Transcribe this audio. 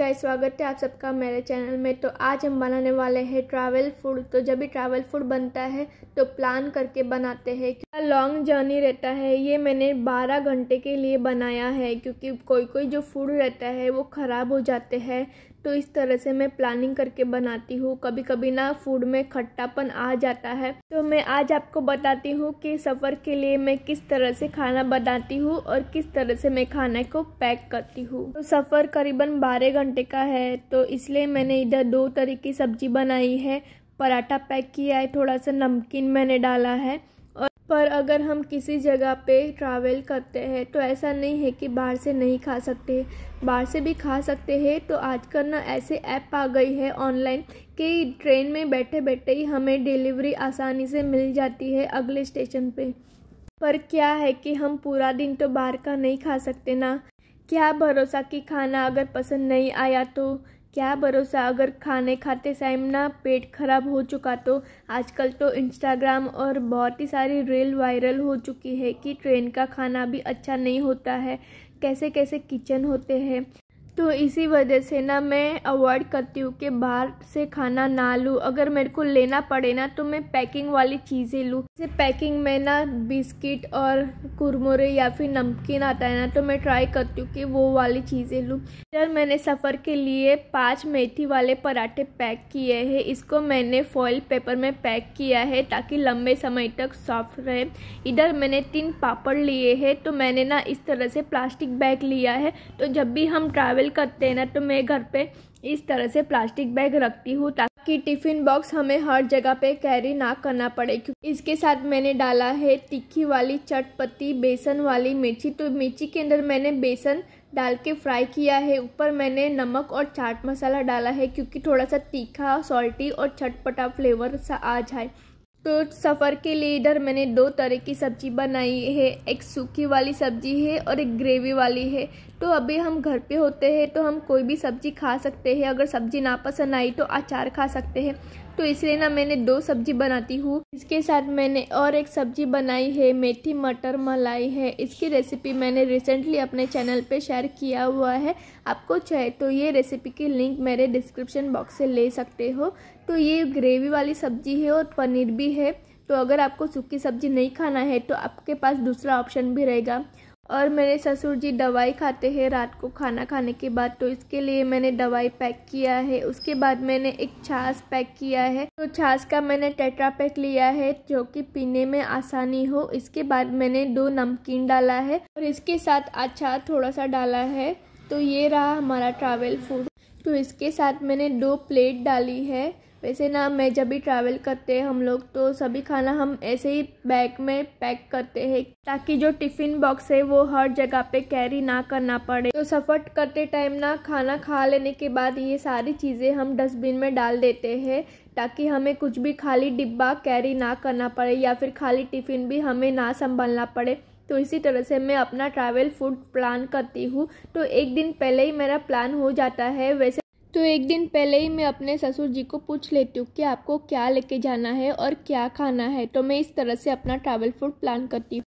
guys स्वागत है आप सबका मेरे चैनल में तो आज हम बनाने वाले हैं ट्रैवल फूड तो जब भी ट्रैवल फूड बनता है तो प्लान करके बनाते हैं क्या लॉन्ग जर्नी रहता है ये मैंने 12 घंटे के लिए बनाया है क्योंकि कोई कोई जो फूड रहता है वो ख़राब हो जाते हैं तो इस तरह से मैं प्लानिंग करके बनाती हूँ कभी कभी ना फूड में खट्टापन आ जाता है तो मैं आज आपको बताती हूँ कि सफ़र के लिए मैं किस तरह से खाना बनाती हूँ और किस तरह से मैं खाने को पैक करती हूँ तो सफ़र करीबन बारह घंटे का है तो इसलिए मैंने इधर दो तरह की सब्जी बनाई है पराठा पैक किया है थोड़ा सा नमकीन मैंने डाला है पर अगर हम किसी जगह पे ट्रैवल करते हैं तो ऐसा नहीं है कि बाहर से नहीं खा सकते बाहर से भी खा सकते हैं तो आजकल ना ऐसे ऐप आ गई है ऑनलाइन कि ट्रेन में बैठे बैठे ही हमें डिलीवरी आसानी से मिल जाती है अगले स्टेशन पे पर क्या है कि हम पूरा दिन तो बाहर का नहीं खा सकते ना क्या भरोसा कि खाना अगर पसंद नहीं आया तो क्या भरोसा अगर खाने खाते टाइम ना पेट खराब हो चुका तो आजकल तो इंस्टाग्राम और बहुत ही सारी रील वायरल हो चुकी है कि ट्रेन का खाना भी अच्छा नहीं होता है कैसे कैसे किचन होते हैं तो इसी वजह से ना मैं अवॉइड करती हूँ कि बाहर से खाना ना लूँ अगर मेरे को लेना पड़े ना तो मैं पैकिंग वाली चीज़ें लूँ जैसे पैकिंग में ना बिस्किट और कुरमुरे या फिर नमकीन आता है ना तो मैं ट्राई करती हूँ कि वो वाली चीज़ें लूँ इधर मैंने सफ़र के लिए पाँच मेथी वाले पराठे पैक किए हैं इसको मैंने फॉइल पेपर में पैक किया है ताकि लंबे समय तक सॉफ्ट रहे इधर मैंने तीन पापड़ लिए हैं तो मैंने ना इस तरह से प्लास्टिक बैग लिया है तो जब भी हम ट्रैवल ट्रैवल करते हैं ना तो मैं घर पे इस तरह से प्लास्टिक बैग रखती हूँ ताकि टिफ़िन बॉक्स हमें हर जगह पे कैरी ना करना पड़े क्योंकि इसके साथ मैंने डाला है तीखी वाली चटपटी बेसन वाली मिर्ची तो मिर्ची के अंदर मैंने बेसन डाल के फ्राई किया है ऊपर मैंने नमक और चाट मसाला डाला है क्योंकि थोड़ा सा तीखा सॉल्टी और चटपटा फ्लेवर सा आ जाए तो सफ़र के लिए इधर मैंने दो तरह की सब्ज़ी बनाई है एक सूखी वाली सब्ज़ी है और एक ग्रेवी वाली है तो अभी हम घर पे होते हैं तो हम कोई भी सब्ज़ी खा सकते हैं अगर सब्ज़ी ना पसंद आई तो अचार खा सकते हैं तो इसलिए ना मैंने दो सब्ज़ी बनाती हूँ इसके साथ मैंने और एक सब्ज़ी बनाई है मेथी मटर मलाई है इसकी रेसिपी मैंने रिसेंटली अपने चैनल पे शेयर किया हुआ है आपको चाहे तो ये रेसिपी की लिंक मेरे डिस्क्रिप्शन बॉक्स से ले सकते हो तो ये ग्रेवी वाली सब्ज़ी है और पनीर भी है तो अगर आपको सूखी सब्ज़ी नहीं खाना है तो आपके पास दूसरा ऑप्शन भी रहेगा और मेरे ससुर जी दवाई खाते हैं रात को खाना खाने के बाद तो इसके लिए मैंने दवाई पैक किया है उसके बाद मैंने एक छाछ पैक किया है तो छाछ का मैंने टेट्रा पैक लिया है जो कि पीने में आसानी हो इसके बाद मैंने दो नमकीन डाला है और इसके साथ अचार थोड़ा सा डाला है तो ये रहा हमारा ट्रैवल फूड तो इसके साथ मैंने दो प्लेट डाली है वैसे ना मैं जब भी ट्रैवल करते हैं हम लोग तो सभी खाना हम ऐसे ही बैग में पैक करते हैं ताकि जो टिफ़िन बॉक्स है वो हर जगह पे कैरी ना करना पड़े तो सफ़र करते टाइम ना खाना खा लेने के बाद ये सारी चीज़ें हम डस्टबिन में डाल देते हैं ताकि हमें कुछ भी खाली डिब्बा कैरी ना करना पड़े या फिर खाली टिफ़िन भी हमें ना संभालना पड़े तो इसी तरह से मैं अपना ट्रैवल फूड प्लान करती हूँ तो एक दिन पहले ही मेरा प्लान हो जाता है वैसे तो एक दिन पहले ही मैं अपने ससुर जी को पूछ लेती हूँ कि आपको क्या लेके जाना है और क्या खाना है तो मैं इस तरह से अपना ट्रैवल फूड प्लान करती हूँ